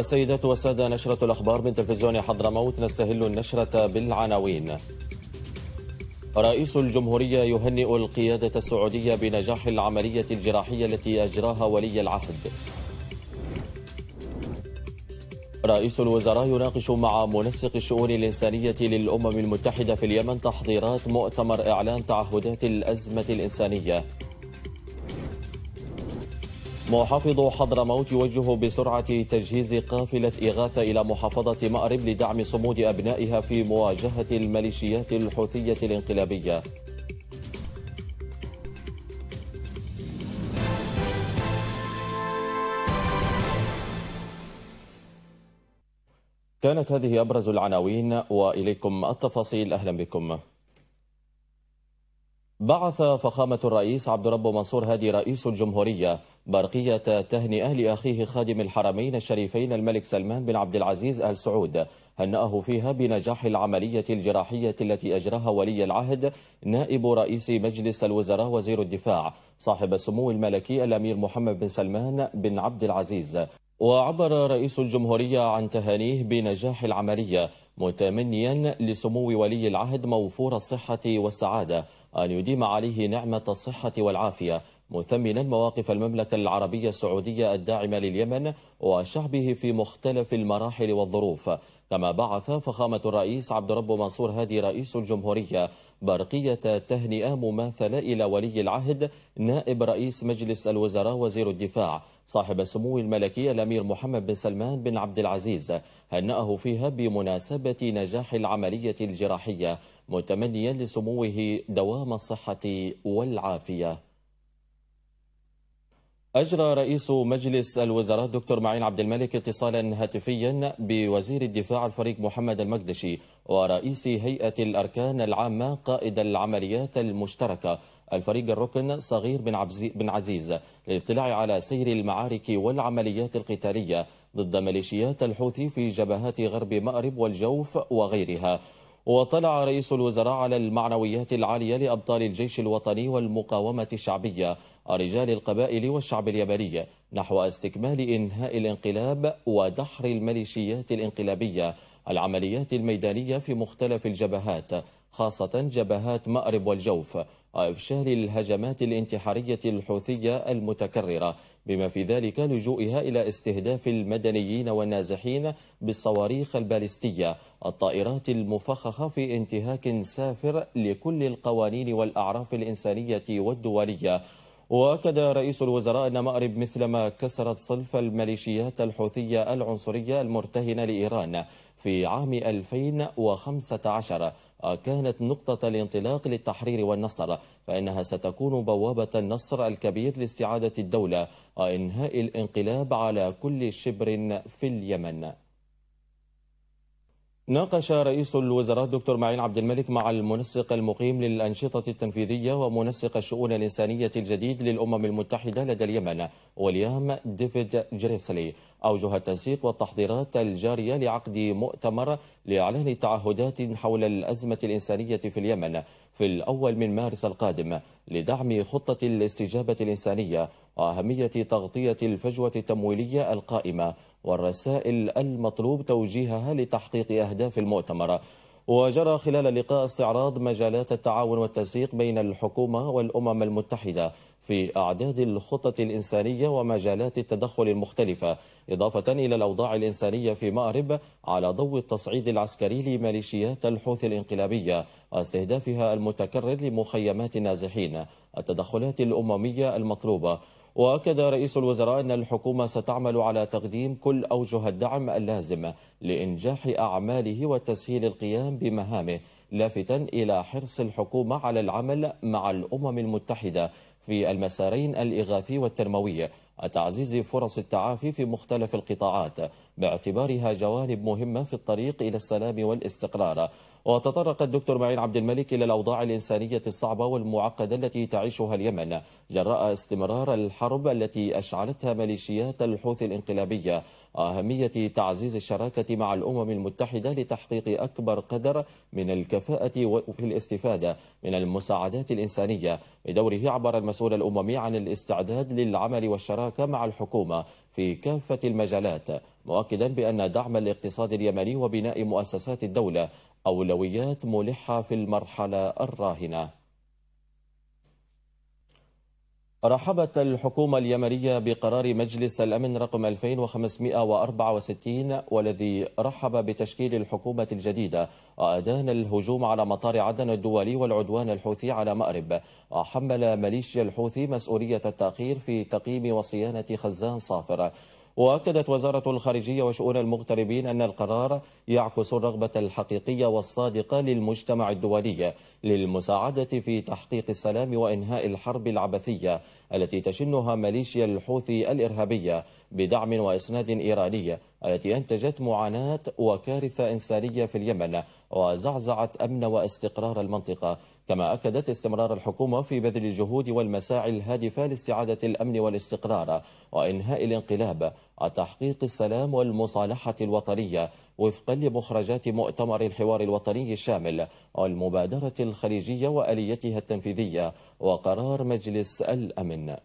السيدات والسادة نشرة الأخبار من تلفزيون حضرموت نستهل النشرة بالعناوين رئيس الجمهورية يهنئ القيادة السعودية بنجاح العملية الجراحية التي أجراها ولي العهد رئيس الوزراء يناقش مع منسق الشؤون الإنسانية للأمم المتحدة في اليمن تحضيرات مؤتمر إعلان تعهدات الأزمة الإنسانية محافظ حضرموت يوجه بسرعة تجهيز قافلة إغاثة إلى محافظة مأرب لدعم صمود أبنائها في مواجهة الميليشيات الحوثية الانقلابية كانت هذه أبرز العناوين وإليكم التفاصيل أهلا بكم بعث فخامة الرئيس عبد رب منصور هادي رئيس الجمهورية برقية تهنئة لأخيه خادم الحرمين الشريفين الملك سلمان بن عبد العزيز آل سعود هنأه فيها بنجاح العملية الجراحية التي أجراها ولي العهد نائب رئيس مجلس الوزراء وزير الدفاع صاحب السمو الملكي الأمير محمد بن سلمان بن عبد العزيز وعبر رئيس الجمهورية عن تهانيه بنجاح العملية متمنيا لسمو ولي العهد موفور الصحة والسعادة أن يديم عليه نعمة الصحة والعافية مثمنا مواقف المملكة العربية السعودية الداعمة لليمن وشعبه في مختلف المراحل والظروف كما بعث فخامة الرئيس عبد رب منصور هادي رئيس الجمهورية برقية تهنئة مماثلة إلى ولي العهد نائب رئيس مجلس الوزراء وزير الدفاع صاحب السمو الملكي الأمير محمد بن سلمان بن عبد العزيز هنأه فيها بمناسبة نجاح العملية الجراحية متمنيا لسموه دوام الصحة والعافية أجرى رئيس مجلس الوزراء دكتور معين عبد الملك اتصالا هاتفيا بوزير الدفاع الفريق محمد المقدشي ورئيس هيئة الأركان العامة قائد العمليات المشتركة الفريق الركن صغير بن, بن عزيز للاطلاع على سير المعارك والعمليات القتالية ضد ميليشيات الحوثي في جبهات غرب مأرب والجوف وغيرها وطلع رئيس الوزراء على المعنويات العالية لأبطال الجيش الوطني والمقاومة الشعبية رجال القبائل والشعب اليمني نحو استكمال إنهاء الانقلاب ودحر الميليشيات الانقلابية العمليات الميدانية في مختلف الجبهات خاصة جبهات مأرب والجوف وإفشال الهجمات الانتحارية الحوثية المتكررة بما في ذلك لجوئها إلى استهداف المدنيين والنازحين بالصواريخ البالستية الطائرات المفخخة في انتهاك سافر لكل القوانين والأعراف الإنسانية والدولية وأكد رئيس الوزراء أن مأرب مثلما كسرت صلف الميليشيات الحوثية العنصرية المرتهنة لإيران في عام 2015 كانت نقطة الانطلاق للتحرير والنصر فإنها ستكون بوابة النصر الكبير لاستعادة الدولة وإنهاء الانقلاب على كل شبر في اليمن ناقش رئيس الوزراء الدكتور معين عبد الملك مع المنسق المقيم للأنشطة التنفيذية ومنسق الشؤون الإنسانية الجديد للأمم المتحدة لدى اليمن وليام ديفيد جريسلي أوجه التنسيق والتحضيرات الجارية لعقد مؤتمر لإعلان تعهدات حول الأزمة الإنسانية في اليمن في الأول من مارس القادم لدعم خطة الاستجابة الإنسانية وأهمية تغطية الفجوة التمويلية القائمة والرسائل المطلوب توجيهها لتحقيق أهداف المؤتمر وجرى خلال اللقاء استعراض مجالات التعاون والتنسيق بين الحكومة والأمم المتحدة في أعداد الخطط الإنسانية ومجالات التدخل المختلفة إضافة إلى الأوضاع الإنسانية في مأرب على ضوء التصعيد العسكري لميليشيات الحوث الإنقلابية واستهدافها المتكرر لمخيمات النازحين التدخلات الأممية المطلوبة وأكد رئيس الوزراء أن الحكومة ستعمل على تقديم كل أوجه الدعم اللازم لإنجاح أعماله وتسهيل القيام بمهامه لافتا إلى حرص الحكومة على العمل مع الأمم المتحدة في المسارين الإغاثي والتنموي وتعزيز فرص التعافي في مختلف القطاعات باعتبارها جوانب مهمة في الطريق إلى السلام والاستقرار وتطرق الدكتور معين عبد الملك إلى الأوضاع الإنسانية الصعبة والمعقدة التي تعيشها اليمن جراء استمرار الحرب التي أشعلتها ميليشيات الحوثي الانقلابية أهمية تعزيز الشراكة مع الأمم المتحدة لتحقيق أكبر قدر من الكفاءة في الاستفادة من المساعدات الإنسانية بدوره عبر المسؤول الأممي عن الاستعداد للعمل والشراكة مع الحكومة في كافة المجالات مؤكدا بأن دعم الاقتصاد اليمني وبناء مؤسسات الدولة أولويات ملحة في المرحلة الراهنة رحبت الحكومة اليمنية بقرار مجلس الأمن رقم 2564 والذي رحب بتشكيل الحكومة الجديدة وأدان الهجوم على مطار عدن الدولي والعدوان الحوثي على مأرب وحمل ميليشيا الحوثي مسؤولية التأخير في تقييم وصيانة خزان صافر وأكدت وزارة الخارجية وشؤون المغتربين أن القرار يعكس الرغبة الحقيقية والصادقة للمجتمع الدولي للمساعدة في تحقيق السلام وإنهاء الحرب العبثية التي تشنها ميليشيا الحوثي الإرهابية بدعم وإسناد إيراني التي أنتجت معاناة وكارثة إنسانية في اليمن وزعزعت أمن واستقرار المنطقة كما أكدت استمرار الحكومة في بذل الجهود والمساعي الهادفة لاستعادة الأمن والاستقرار وإنهاء الانقلاب وتحقيق السلام والمصالحة الوطنية وفقا لمخرجات مؤتمر الحوار الوطني الشامل والمبادرة الخليجية وآليتها التنفيذية وقرار مجلس الأمن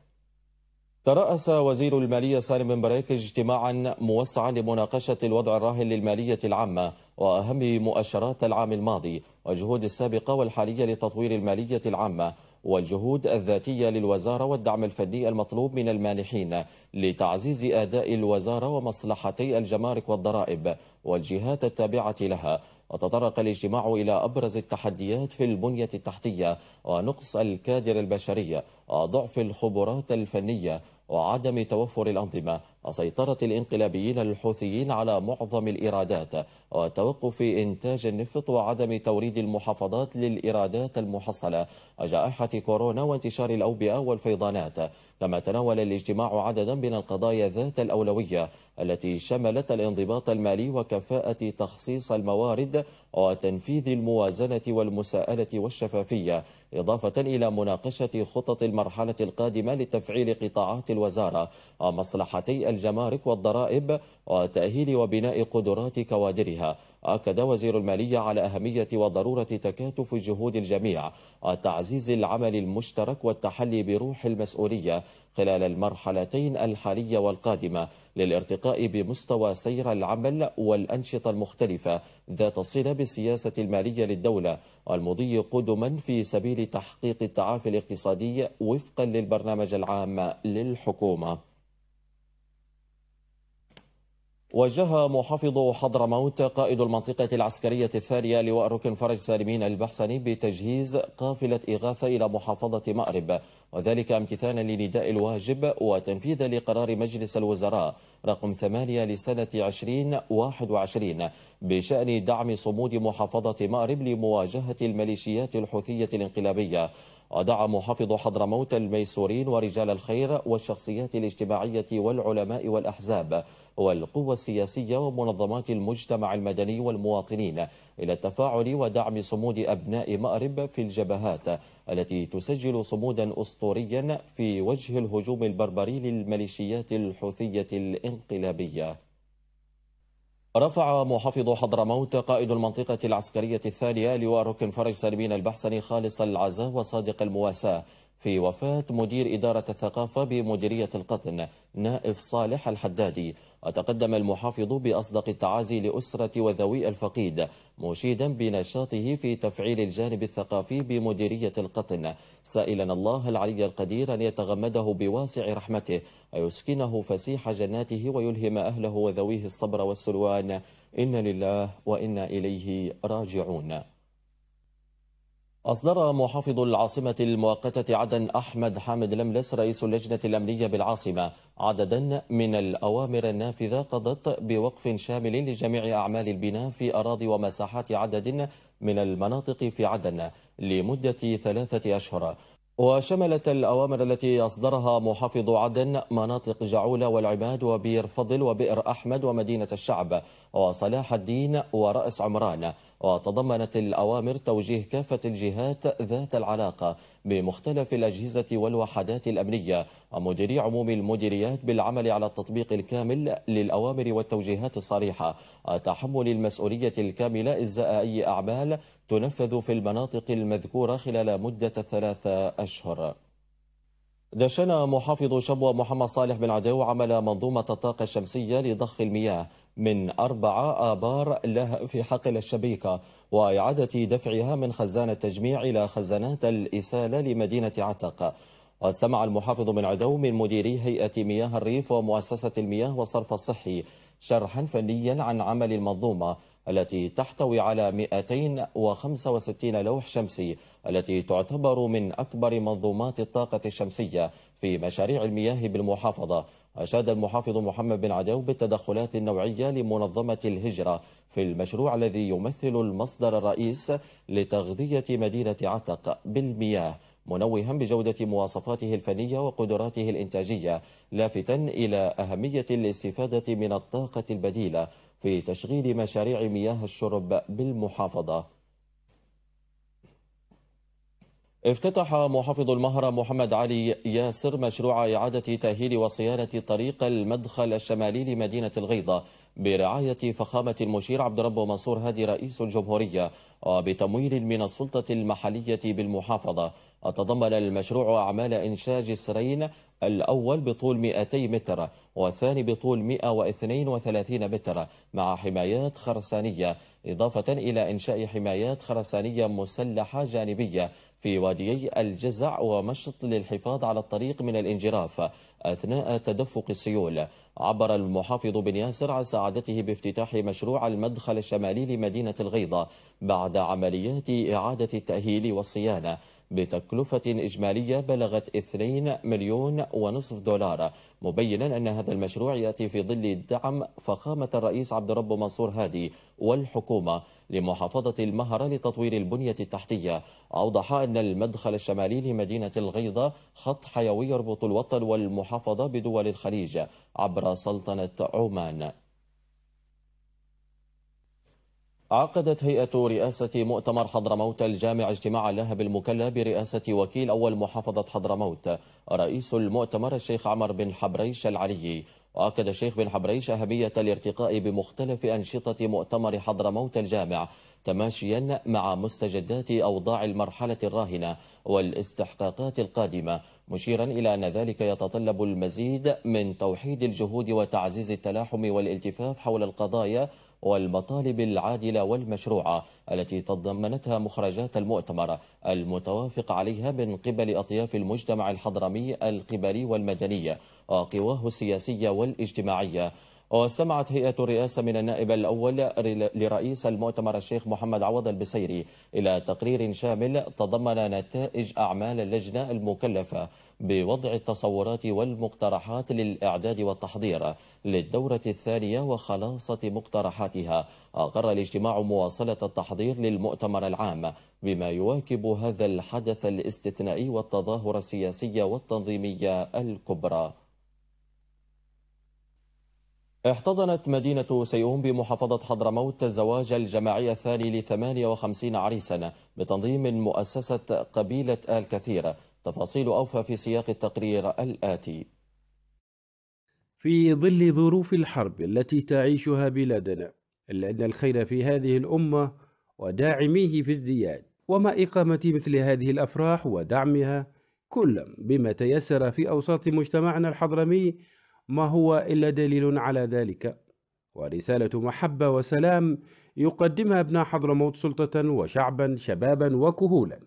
ترأس وزير المالية سالم بن بريك اجتماعا موسعا لمناقشة الوضع الراهن للمالية العامة وأهم مؤشرات العام الماضي والجهود السابقة والحالية لتطوير المالية العامة والجهود الذاتية للوزارة والدعم الفني المطلوب من المانحين لتعزيز أداء الوزارة ومصلحتي الجمارك والضرائب والجهات التابعة لها وتطرق الاجتماع إلى أبرز التحديات في البنية التحتية ونقص الكادر البشري وضعف الخبرات الفنية وعدم توفر الأنظمة وسيطرة الإنقلابيين الحوثيين على معظم الإيرادات وتوقف إنتاج النفط وعدم توريد المحافظات للإيرادات المحصلة وجائحة كورونا وانتشار الأوبئة والفيضانات لما تناول الاجتماع عددا من القضايا ذات الأولوية التي شملت الانضباط المالي وكفاءة تخصيص الموارد وتنفيذ الموازنة والمساءلة والشفافية إضافة إلى مناقشة خطط المرحلة القادمة لتفعيل قطاعات الوزارة ومصلحتي الجمارك والضرائب وتأهيل وبناء قدرات كوادرها أكد وزير المالية على أهمية وضرورة تكاتف جهود الجميع وتعزيز العمل المشترك والتحلي بروح المسؤولية خلال المرحلتين الحالية والقادمة للارتقاء بمستوى سير العمل والأنشطة المختلفة ذات الصلة بالسياسة المالية للدولة والمضي قدما في سبيل تحقيق التعافي الاقتصادي وفقا للبرنامج العام للحكومة وجه محافظ حضرموت قائد المنطقة العسكرية الثانية لواء ركن فرج سالمين البحسني بتجهيز قافلة إغاثة إلى محافظة مأرب وذلك امتثالا لنداء الواجب وتنفيذا لقرار مجلس الوزراء رقم 8 لسنة 2021 بشأن دعم صمود محافظة مأرب لمواجهة الميليشيات الحوثية الانقلابية ودعا محافظ حضرموت الميسورين ورجال الخير والشخصيات الاجتماعية والعلماء والأحزاب والقوى السياسية ومنظمات المجتمع المدني والمواطنين إلى التفاعل ودعم صمود أبناء مأرب في الجبهات التي تسجل صمودا أسطوريا في وجه الهجوم البربري للميليشيات الحوثية الانقلابية رفع محافظ حضرموت قائد المنطقة العسكرية الثانية لواء ركن فرج سالمين البحسني خالص العزاء وصادق المواساة في وفاة مدير إدارة الثقافة بمديرية القطن نائف صالح الحدادي وتقدم المحافظ بأصدق التعازي لأسرة وذوي الفقيد مشيدا بنشاطه في تفعيل الجانب الثقافي بمديرية القطن سائلا الله العلي القدير أن يتغمده بواسع رحمته ويسكنه فسيح جناته ويلهم أهله وذويه الصبر والسلوان إن لله وإنا إليه راجعون أصدر محافظ العاصمة المؤقتة عدن أحمد حامد لملس رئيس اللجنة الأمنية بالعاصمة عددا من الأوامر النافذة قضت بوقف شامل لجميع أعمال البناء في أراضي ومساحات عدد من المناطق في عدن لمدة ثلاثة أشهر وشملت الأوامر التي أصدرها محافظ عدن مناطق جعولة والعماد وبير فضل وبئر أحمد ومدينة الشعب وصلاح الدين ورأس عمران وتضمنت الأوامر توجيه كافة الجهات ذات العلاقة بمختلف الأجهزة والوحدات الأمنية ومديري عموم المديريات بالعمل على التطبيق الكامل للأوامر والتوجيهات الصريحة وتحمل المسؤولية الكاملة إزاء أي أعمال تنفذ في المناطق المذكورة خلال مدة ثلاثة أشهر دشن محافظ شبوة محمد صالح بن عدو عمل منظومة الطاقة الشمسية لضخ المياه من أربعة آبار لها في حقل الشبيكة وإعادة دفعها من خزان التجميع إلى خزانات الإسالة لمدينة عتق وسمع المحافظ من عدو من مديري هيئة مياه الريف ومؤسسة المياه والصرف الصحي شرحا فنيا عن عمل المنظومة التي تحتوي على 265 لوح شمسي التي تعتبر من أكبر منظومات الطاقة الشمسية في مشاريع المياه بالمحافظة أشاد المحافظ محمد بن عدو بالتدخلات النوعية لمنظمة الهجرة في المشروع الذي يمثل المصدر الرئيس لتغذية مدينة عتق بالمياه منوها بجودة مواصفاته الفنية وقدراته الإنتاجية لافتا إلى أهمية الاستفادة من الطاقة البديلة في تشغيل مشاريع مياه الشرب بالمحافظة افتتح محافظ المهرة محمد علي ياسر مشروع إعادة تأهيل وصيانة طريق المدخل الشمالي لمدينة الغيضة برعاية فخامة المشير عبد ربه منصور هادي رئيس الجمهورية وبتمويل من السلطة المحلية بالمحافظة تضمن المشروع أعمال إنشاء جسرين الأول بطول 200 متر والثاني بطول 132 متر مع حمايات خرسانية إضافة إلى إنشاء حمايات خرسانية مسلحة جانبية في واديي الجزع ومشط للحفاظ على الطريق من الانجراف أثناء تدفق السيول عبر المحافظ بن ياسر عن سعادته بافتتاح مشروع المدخل الشمالي لمدينة الغيضة بعد عمليات إعادة التأهيل والصيانة بتكلفة إجمالية بلغت 2 مليون ونصف دولار مبينا أن هذا المشروع يأتي في ظل دعم فخامة الرئيس عبد الرب منصور هادي والحكومة لمحافظة المهرة لتطوير البنية التحتية أوضح أن المدخل الشمالي لمدينة الغيضة خط حيوي يربط الوطن والمحافظة بدول الخليج عبر سلطنة عمان عقدت هيئة رئاسة مؤتمر حضرموت الجامع اجتماع لها بالمكلا برئاسة وكيل أول محافظة حضرموت رئيس المؤتمر الشيخ عمر بن حبريش العلي وأكد الشيخ بن حبريش أهمية الارتقاء بمختلف أنشطة مؤتمر حضرموت الجامع تماشيا مع مستجدات أوضاع المرحلة الراهنة والاستحقاقات القادمة مشيرا إلى أن ذلك يتطلب المزيد من توحيد الجهود وتعزيز التلاحم والالتفاف حول القضايا والمطالب العادلة والمشروعة التي تضمنتها مخرجات المؤتمر المتوافق عليها من قبل أطياف المجتمع الحضرمي القبلي والمدني وقواه السياسية والاجتماعية واستمعت هيئة الرئاسة من النائب الأول لرئيس المؤتمر الشيخ محمد عوض البسيري إلى تقرير شامل تضمن نتائج أعمال اللجنة المكلفة بوضع التصورات والمقترحات للإعداد والتحضير للدورة الثانية وخلاصة مقترحاتها أقر الاجتماع مواصلة التحضير للمؤتمر العام بما يواكب هذا الحدث الاستثنائي والتظاهر السياسية والتنظيمية الكبرى احتضنت مدينة سيئون بمحافظة حضرموت الزواج الجماعي الثاني ل 58 عريسا بتنظيم مؤسسة قبيلة آل كثيرة تفاصيل أوفى في سياق التقرير الآتي في ظل ظروف الحرب التي تعيشها بلادنا إلا أن الخير في هذه الأمة وداعميه في ازدياد وما إقامة مثل هذه الأفراح ودعمها كلا بما تيسر في أوساط مجتمعنا الحضرمي ما هو إلا دليل على ذلك ورسالة محبة وسلام يقدمها ابن حضرموت سلطة وشعبا شبابا وكهولا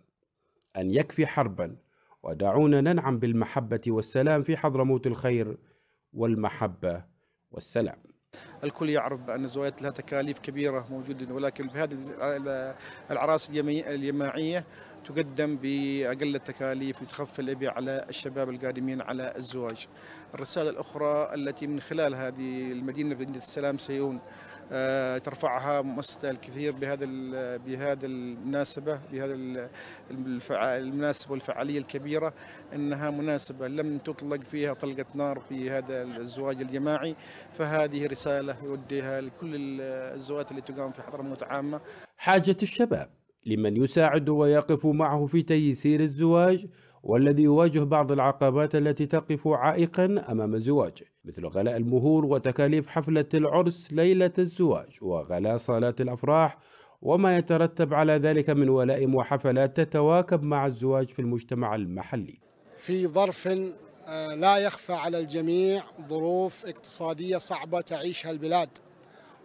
أن يكفي حربا ودعونا ننعم بالمحبة والسلام في حضرموت الخير والمحبة والسلام الكل يعرف بأن الزوايا لها تكاليف كبيرة موجودة ولكن بهذه الأعراس الجماعية تقدم بأقل التكاليف لتخفف الإبي على الشباب القادمين على الزواج الرسالة الأخرى التي من خلال هذه المدينة مدينة السلام سيون آه، ترفعها مؤسسة الكثير بهذا بهذا المناسبة بهذا المناسبة والفعالية الكبيرة أنها مناسبة لم تطلق فيها طلقة نار في هذا الزواج الجماعي فهذه رسالة يوديها لكل الزواجات اللي تقام في حضرموت عامة حاجة الشباب لمن يساعد ويقف معه في تيسير الزواج والذي يواجه بعض العقبات التي تقف عائقا أمام زواجه مثل غلاء المهور وتكاليف حفلة العرس ليلة الزواج وغلاء صالات الأفراح وما يترتب على ذلك من ولائم وحفلات تتواكب مع الزواج في المجتمع المحلي في ظرف آه، لا يخفى على الجميع ظروف اقتصادية صعبة تعيشها البلاد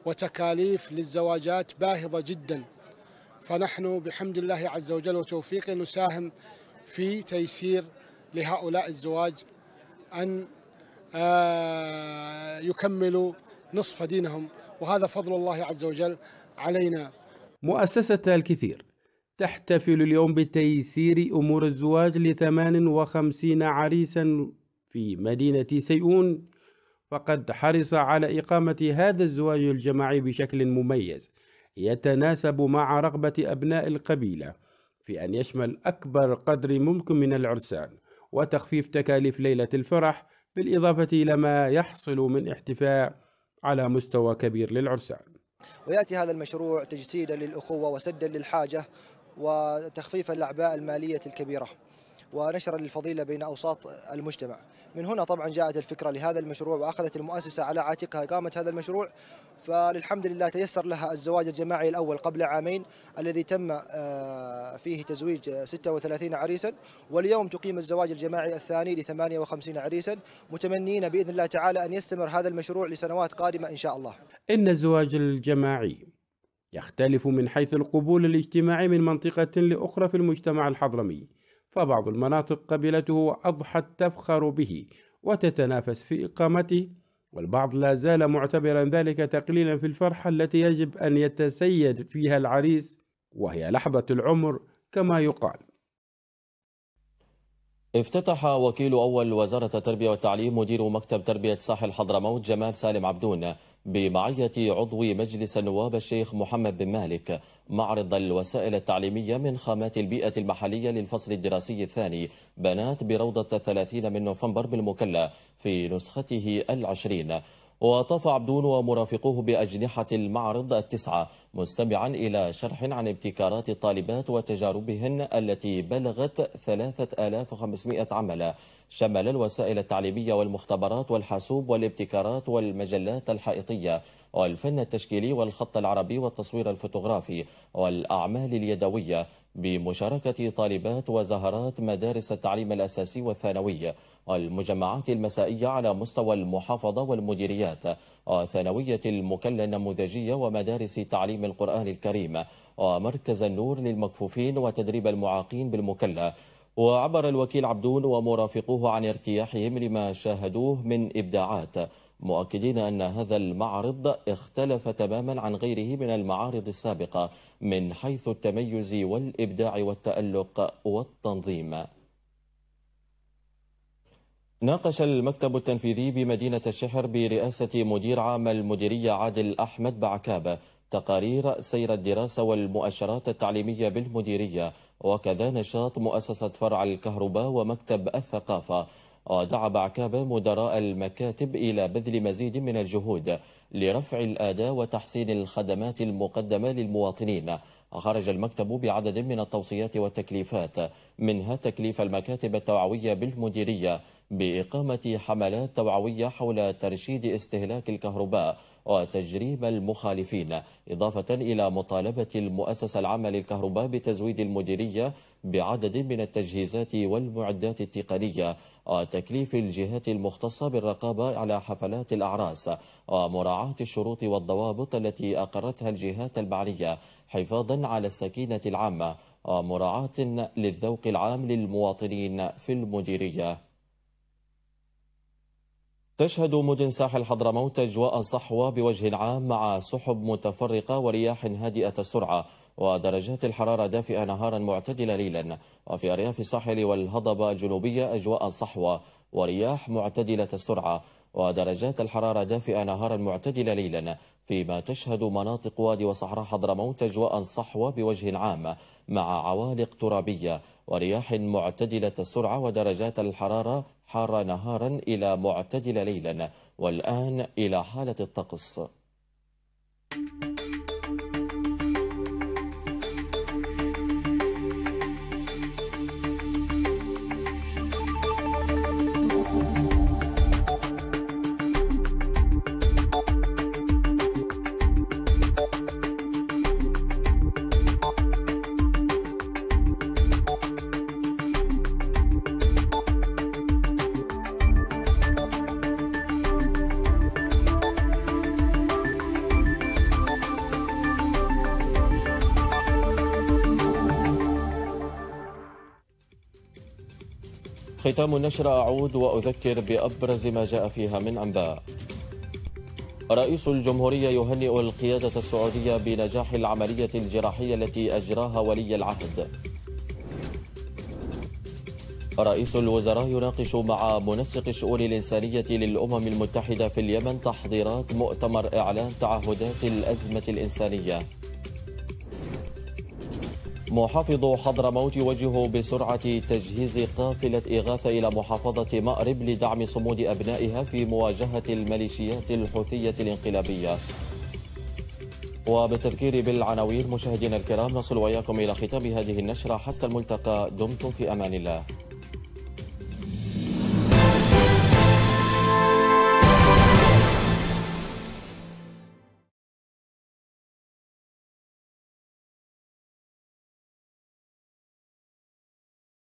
وتكاليف للزواجات باهظة جدا فنحن بحمد الله عز وجل وتوفيقه نساهم في تيسير لهؤلاء الزواج أن آه، يكملوا نصف دينهم وهذا فضل الله عز وجل علينا مؤسسة الكثير تحتفل اليوم بتيسير أمور الزواج لثمان وخمسين عريسا في مدينة سيئون فقد حرص على إقامة هذا الزواج الجماعي بشكل مميز يتناسب مع رغبة أبناء القبيلة في أن يشمل أكبر قدر ممكن من العرسان وتخفيف تكاليف ليلة الفرح بالإضافة إلى ما يحصل من احتفاء على مستوى كبير للعرسان ويأتي هذا المشروع تجسيدا للأخوة وسدا للحاجة وتخفيف الأعباء المالية الكبيرة ونشرا للفضيلة بين أوساط المجتمع من هنا طبعا جاءت الفكرة لهذا المشروع وأخذت المؤسسة على عاتقها إقامة هذا المشروع فالحمد لله تيسر لها الزواج الجماعي الأول قبل عامين الذي تم آه، فيه تزويج 36 عريسا واليوم تقيم الزواج الجماعي الثاني ل 58 عريسا متمنين بإذن الله تعالى أن يستمر هذا المشروع لسنوات قادمة إن شاء الله إن الزواج الجماعي يختلف من حيث القبول الاجتماعي من منطقة لأخرى في المجتمع الحضرمي فبعض المناطق قبلته أضحت تفخر به وتتنافس في إقامته والبعض لا زال معتبرا ذلك تقليلا في الفرحة التي يجب أن يتسيد فيها العريس وهي لحظة العمر كما يقال افتتح وكيل أول وزارة التربية والتعليم مدير مكتب تربية ساحل حضرموت جمال سالم عبدون بمعية عضو مجلس النواب الشيخ محمد بن مالك معرض الوسائل التعليمية من خامات البيئة المحلية للفصل الدراسي الثاني بنات بروضة 30 من نوفمبر بالمكلا في نسخته العشرين وطاف عبدون ومرافقوه بأجنحة المعرض التسعة مستمعا إلى شرح عن ابتكارات الطالبات وتجاربهن التي بلغت 3500 عمل شمل الوسائل التعليمية والمختبرات والحاسوب والابتكارات والمجلات الحائطية والفن التشكيلي والخط العربي والتصوير الفوتوغرافي والأعمال اليدوية بمشاركة طالبات وزهرات مدارس التعليم الأساسي والثانوي المجمعات المسائية على مستوى المحافظة والمديريات وثانوية المكلة النموذجية ومدارس تعليم القرآن الكريم ومركز النور للمكفوفين وتدريب المعاقين بالمكلة وعبر الوكيل عبدون ومرافقوه عن ارتياحهم لما شاهدوه من إبداعات مؤكدين أن هذا المعرض اختلف تماما عن غيره من المعارض السابقة من حيث التميز والإبداع والتألق والتنظيم ناقش المكتب التنفيذي بمدينة الشحر برئاسة مدير عام المديرية عادل أحمد بعكابة تقارير سير الدراسة والمؤشرات التعليمية بالمديرية وكذا نشاط مؤسسة فرع الكهرباء ومكتب الثقافة ودعا بعكابة مدراء المكاتب إلى بذل مزيد من الجهود لرفع الأداء وتحسين الخدمات المقدمة للمواطنين خرج المكتب بعدد من التوصيات والتكليفات منها تكليف المكاتب التوعوية بالمديرية بإقامة حملات توعوية حول ترشيد استهلاك الكهرباء وتجريم المخالفين إضافة إلى مطالبة المؤسسة العامة للكهرباء بتزويد المديرية بعدد من التجهيزات والمعدات التقنية وتكليف الجهات المختصة بالرقابة على حفلات الأعراس ومراعاة الشروط والضوابط التي أقرتها الجهات المعنية حفاظا على السكينة العامة ومراعاة للذوق العام للمواطنين في المديرية تشهد مدن ساحل حضرموت أجواء صحوة بوجه عام مع سحب متفرقة ورياح هادئة السرعة ودرجات الحرارة دافئة نهارا معتدلة ليلا وفي أرياف الساحل والهضبة الجنوبية أجواء صحوة ورياح معتدلة السرعة ودرجات الحرارة دافئة نهارا معتدلة ليلا فيما تشهد مناطق وادي وصحراء حضرموت أجواء صحوة بوجه عام مع عوالق ترابية ورياح معتدلة السرعة ودرجات الحرارة حار نهارا إلى معتدل ليلا والآن إلى حالة الطقس ختام النشرة أعود وأذكر بأبرز ما جاء فيها من أنباء رئيس الجمهورية يهنئ القيادة السعودية بنجاح العملية الجراحية التي أجراها ولي العهد رئيس الوزراء يناقش مع منسق الشؤون الإنسانية للأمم المتحدة في اليمن تحضيرات مؤتمر إعلان تعهدات الأزمة الإنسانية محافظ حضرموت يوجه بسرعة تجهيز قافلة إغاثة إلى محافظة مأرب لدعم صمود أبنائها في مواجهة الميليشيات الحوثية الانقلابية وبالتذكير بالعناوين مشاهدينا الكرام نصل وإياكم إلى ختام هذه النشرة حتى الملتقى دمتم في أمان الله